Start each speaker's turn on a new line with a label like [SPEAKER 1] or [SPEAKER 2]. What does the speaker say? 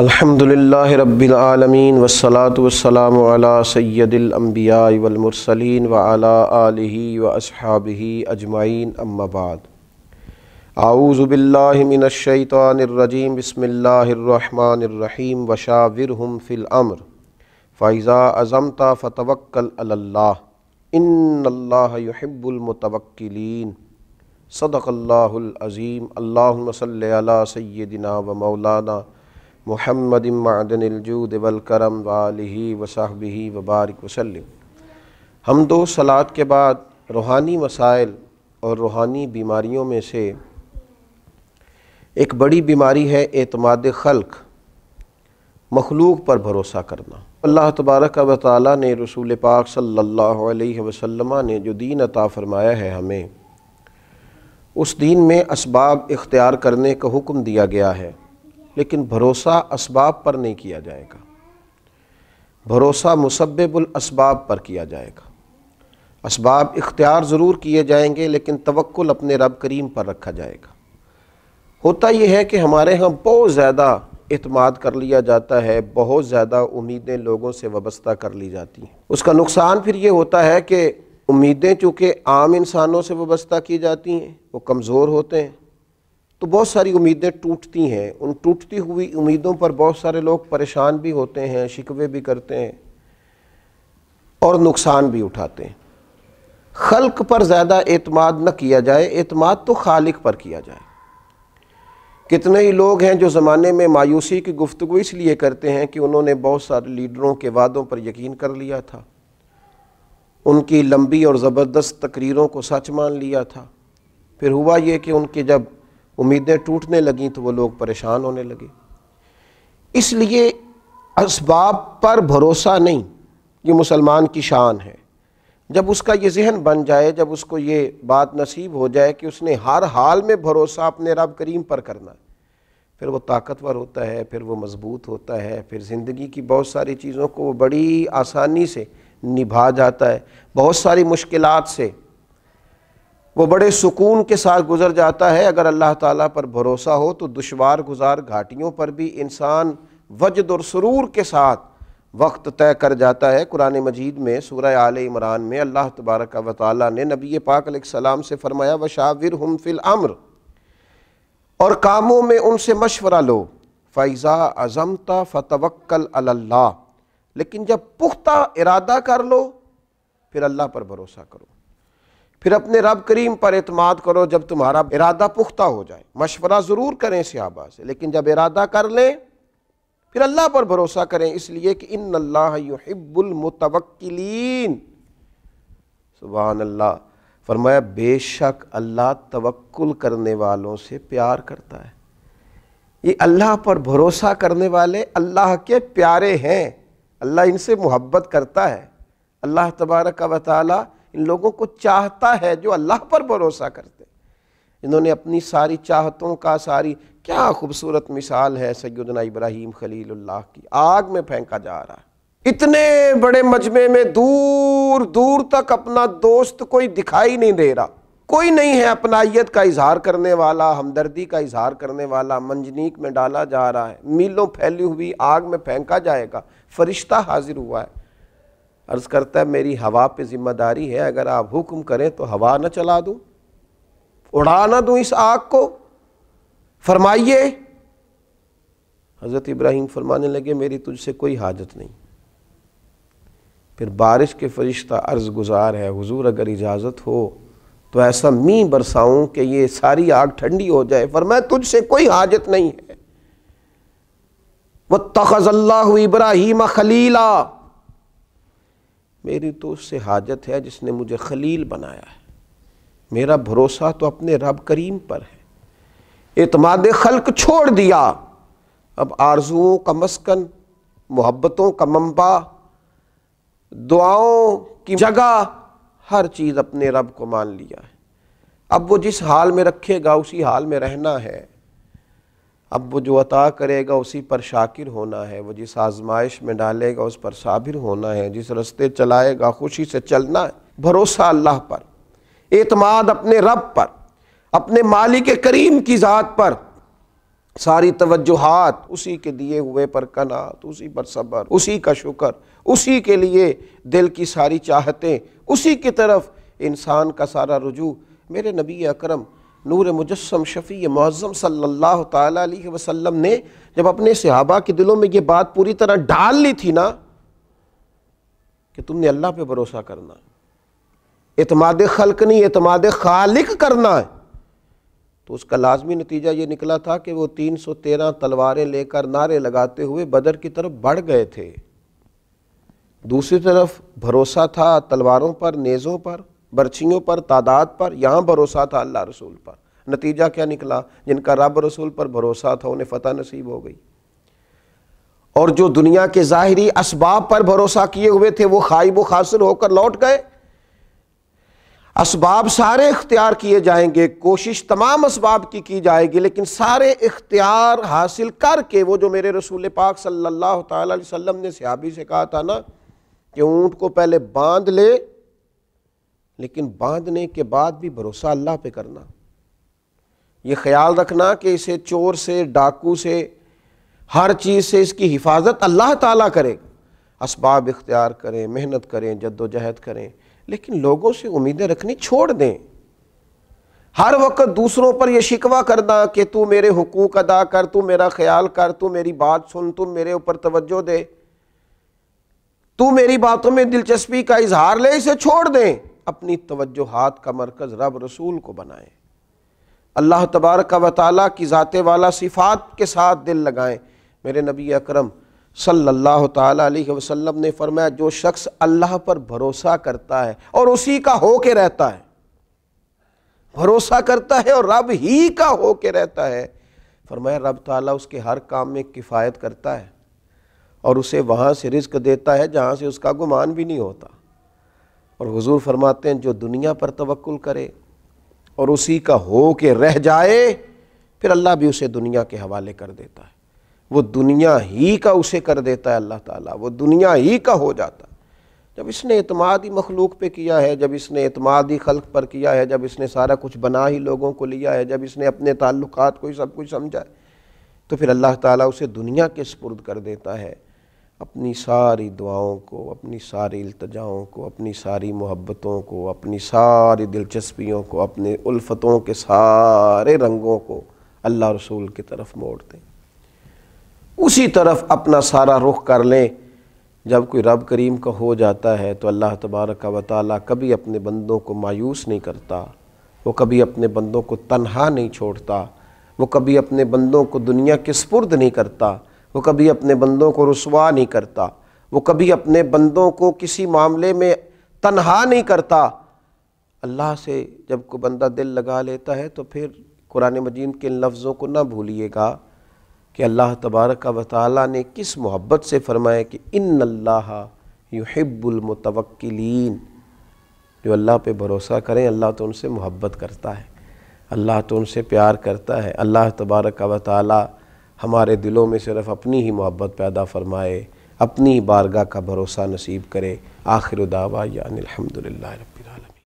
[SPEAKER 1] अल्हम्दुलिल्लाह रब्बिल आलमीन वस्सलातु वस्सलामु अला सय्यदिल अम्बिया वल मुरसलीन व अला व अस्हाबिहि अजमाइन अम्मा बाद आऊज़ु बिल्लाहि मिनश शैतानिर रजीम बिस्मिल्लाहिर रहमानिर रहीम फिल अम्र फ़ैज़ा अज़मता फ़तवक्कल अल्लाह इन्नल्लाह युहिब्बुल मुतवक्किलीन सदक़ल्लाहुल अज़ीम अल्लाहुम्मा सल्लि अला व मौलाना मुहमद मोहम्मद मादनजूद वलकरम वाली वसाहबी वबारक वसलम हम दो सलाद के बाद रूहानी मसाइल और रूहानी बीमारियों में से एक बड़ी बीमारी है अतमाद खल्क मखलूक पर भरोसा करना अल्लाह तबारक व ताली ने रसूल पाक सल्ला अलैहि ने जो दीन अता फ़रमाया है हमें उस दीन में इसबाब इख्तियार करने का हुक्म दिया गया है लेकिन भरोसा इसबाब पर नहीं किया जाएगा भरोसा मुसब्बुलसबाब पर किया जाएगा इसबाब इख्तियार ज़रूर किए जाएंगे लेकिन तवक्ल अपने रब करीम पर रखा जाएगा होता यह है कि हमारे यहाँ बहुत ज़्यादा अतमाद कर लिया जाता है बहुत ज़्यादा उम्मीदें लोगों से वाबस्ता कर ली जाती हैं उसका नुकसान फिर ये होता है कि उम्मीदें चूँकि आम इंसानों से वाबस्ता की जाती हैं वो कमज़ोर होते हैं तो बहुत सारी उम्मीदें टूटती हैं उन टूटती हुई उम्मीदों पर बहुत सारे लोग परेशान भी होते हैं शिकवे भी करते हैं और नुकसान भी उठाते हैं खल्क पर ज़्यादा एतमाद न किया जाए एतमाद तो खालिक पर किया जाए कितने ही लोग हैं जो ज़माने में मायूसी की गुफ्तु इसलिए करते हैं कि उन्होंने बहुत सारे लीडरों के वादों पर यकीन कर लिया था उनकी लंबी और ज़बरदस्त तकरीरों को सच मान लिया था फिर हुआ ये कि उनके जब उम्मीदें टूटने लगीं तो वो लोग परेशान होने लगे इसलिए इसबाब पर भरोसा नहीं ये मुसलमान की शान है जब उसका ये जहन बन जाए जब उसको ये बात नसीब हो जाए कि उसने हर हाल में भरोसा अपने रब करीम पर करना है फिर वो ताकतवर होता है फिर वो मज़बूत होता है फिर ज़िंदगी की बहुत सारी चीज़ों को वो बड़ी आसानी से निभा जाता है बहुत सारी मुश्किलात से वो बड़े सुकून के साथ गुज़र जाता है अगर अल्लाह ताला पर भरोसा हो तो दुशवार गुजार घाटियों पर भी इंसान वजद और सुरूर के साथ वक्त तय कर जाता है कुरान मजीद में सूरह आल इमरान में अल्लाह तबारक व ताली ने नबी पाक सलाम से फ़रमाया व शाविर हमफिल फिल अम्र और कामों में उनसे मशवरा लो फ़ैज़ा अज़मता फ़तवक्ल अल्लाह लेकिन जब पुख्ता इरादा कर लो फिर अल्लाह पर भरोसा करो फिर अपने रब करीम पर अतमाद करो जब तुम्हारा इरादा पुख्ता हो जाए मशवरा ज़रूर करें सिहाबा से लेकिन जब इरादा कर लें फिर अल्लाह पर भरोसा करें इसलिए कि इन अल्लाहबुलमतवक्लिन सुबहान अल्लाह फरमाया बेशक अल्लाह तवक्ल करने वालों से प्यार करता है ये अल्लाह पर भरोसा करने वाले अल्लाह के प्यारे हैं अल्लाह इनसे मोहब्बत करता है अल्लाह तबारक व ताली इन लोगों को चाहता है जो अल्लाह पर भरोसा करते इन्होंने अपनी सारी चाहतों का सारी क्या खूबसूरत मिसाल है सैदना इब्राहिम खलील्लाह की आग में फेंका जा रहा है इतने बड़े मजमे में दूर दूर तक अपना दोस्त कोई दिखाई नहीं दे रहा कोई नहीं है अपनाइत का इजहार करने वाला हमदर्दी का इजहार करने वाला मंजनीक में डाला जा रहा है मीलों फैली हुई आग में फेंका जाएगा फरिश्ता हाजिर हुआ है अर्ज़ करता है मेरी हवा पे ज़िम्मेदारी है अगर आप हुक्म करें तो हवा ना चला दूँ उड़ा ना दूँ इस आग को फरमाइए हज़रत इब्राहिम फरमाने लगे मेरी तुझसे कोई हाजत नहीं फिर बारिश के फरिश्ता अर्ज़ गुजार है हुजूर अगर इजाज़त हो तो ऐसा मी बरसाऊँ कि ये सारी आग ठंडी हो जाए फरमाए तुझसे कोई हाजत नहीं है वह तखज़ल्ला इब्राहिम खलीला मेरी तो उससे हाजत है जिसने मुझे खलील बनाया है मेरा भरोसा तो अपने रब करीम पर है एतमाद खल्क छोड़ दिया अब आरजुओं का मस्कन मोहब्बतों का मंबा दुआओं की जगह हर चीज़ अपने रब को मान लिया है अब वो जिस हाल में रखेगा उसी हाल में रहना है अब वो जो अता करेगा उसी पर शाकिर होना है वो जिस आजमाइश में डालेगा उस पर साबिर होना है जिस रस्ते चलाएगा खुशी से चलना है भरोसा अल्लाह पर एतमाद अपने रब पर अपने मालिक करीम की ज़ात पर सारी तवज्जुहात उसी के दिए हुए पर कनात उसी पर सब्र उसी का शुक्र उसी के लिए दिल की सारी चाहतें उसी की तरफ इंसान का सारा रुजू मेरे नबी अकरम नूर मुजस्म शफ़ी मज़म सल्ला वसम ने जब अपने सहाबा के दिलों में ये बात पूरी तरह डाल ली थी ना कि तुमने अल्लाह पे भरोसा करना अतमाद खलक नहीं अतमाद खालिक करना है तो उसका लाजमी नतीजा ये निकला था कि वो तीन सौ तेरह तलवारें लेकर नारे लगाते हुए बदर की तरफ बढ़ गए थे दूसरी तरफ भरोसा था तलवारों पर नेज़ों पर बर्छियों पर तादाद पर यहाँ भरोसा था अल्लाह रसूल पर नतीजा क्या निकला जिनका रब रसूल पर भरोसा था उन्हें फ़तह नसीब हो गई और जो दुनिया के जाहिरी इसबाब पर भरोसा किए हुए थे वो खाइब खासिर होकर लौट गए इसबाब सारे इख्तियार किए जाएंगे कोशिश तमाम इसबाब की की जाएगी लेकिन सारे इख्तियार हासिल करके वो जो मेरे रसूल पाक सल्लल्लाहु अलैहि वसल्लम ने सहाबी से कहा था ना कि ऊँट को पहले बांध ले लेकिन बांधने के बाद भी भरोसा अल्लाह पे करना ये ख्याल रखना कि इसे चोर से डाकू से हर चीज़ से इसकी हिफाजत अल्लाह ताला करे इसबाब इख्तियार करें मेहनत करें जद्दोजहद करें लेकिन लोगों से उम्मीदें रखनी छोड़ दें हर वक्त दूसरों पर यह शिकवा करना कि तू मेरे हकूक़ अदा कर तू मेरा ख्याल कर तू मेरी बात सुन तू मेरे ऊपर तवज्जो दे तू मेरी बातों में दिलचस्पी का इजहार ले इसे छोड़ दें अपनी तवज्जो हाथ का मरकज़ रब रसूल को बनाएं अल्लाह तबारक व ताली की ज़ाते वाला सिफ़ात के साथ दिल लगाएं मेरे नबी अकरम सल्लल्लाहु अलैहि वसल्लम ने फरमाया जो शख्स अल्लाह पर भरोसा करता है और उसी का हो के रहता है भरोसा करता है और रब ही का हो के रहता है फरमाया रब ताला उसके हर काम में किफ़ायत करता है और उसे वहाँ से रिस्क देता है जहाँ से उसका गुमान भी नहीं होता और हुजूर फरमाते हैं जो दुनिया पर तवक्ल करे और उसी का हो के रह जाए फिर अल्लाह भी उसे दुनिया के हवाले कर देता है वो दुनिया ही का उसे कर देता है अल्लाह ताला वो दुनिया ही का हो जाता है जब इसने अतमाद ही मखलूक पे किया है जब इसने अतमाद ही खल्क पर किया है जब इसने सारा कुछ बना ही लोगों को लिया है जब इसने अपने ताल्लुकात को ही सब कुछ समझा है तो फिर अल्लाह ताला उसे दुनिया के सपुर्द कर देता है अपनी सारी दुआओं को अपनी सारी अल्तजाओं को अपनी सारी मोहब्बतों को अपनी सारी दिलचस्पियों को अपने उल्फतों के सारे रंगों को अल्लाह रसूल की तरफ मोड़ दें उसी तरफ अपना सारा रुख कर लें जब कोई रब करीम का हो जाता है तो अल्लाह तबारक व ताली कभी अपने बंदों को मायूस नहीं करता वो कभी अपने बंदों को तनहा नहीं छोड़ता वो कभी अपने बंदों को दुनिया के स्पुर्द नहीं करता वो कभी अपने बंदों को रसवा नहीं करता वो कभी अपने बंदों को किसी मामले में तनहा नहीं करता अल्लाह से जब को बंदा दिल लगा लेता है तो फिर कुरान मजीद के इन लफ्ज़ों को ना भूलिएगा कि अल्लाह तबारक व ताली ने किस मोहब्बत से फरमाया कि इन अल्लाह युहिब्बुलमतवक्लिन जो अल्लाह पे भरोसा करें अल्लाह तो उनसे मोहब्बत करता है अल्लाह तो उनसे प्यार करता है अल्लाह तबारक व ताली हमारे दिलों में सिर्फ अपनी ही मोहब्बत पैदा फरमाए अपनी ही बारगाह का भरोसा नसीब करे आखिर दावा यानी अलहमदिल्ला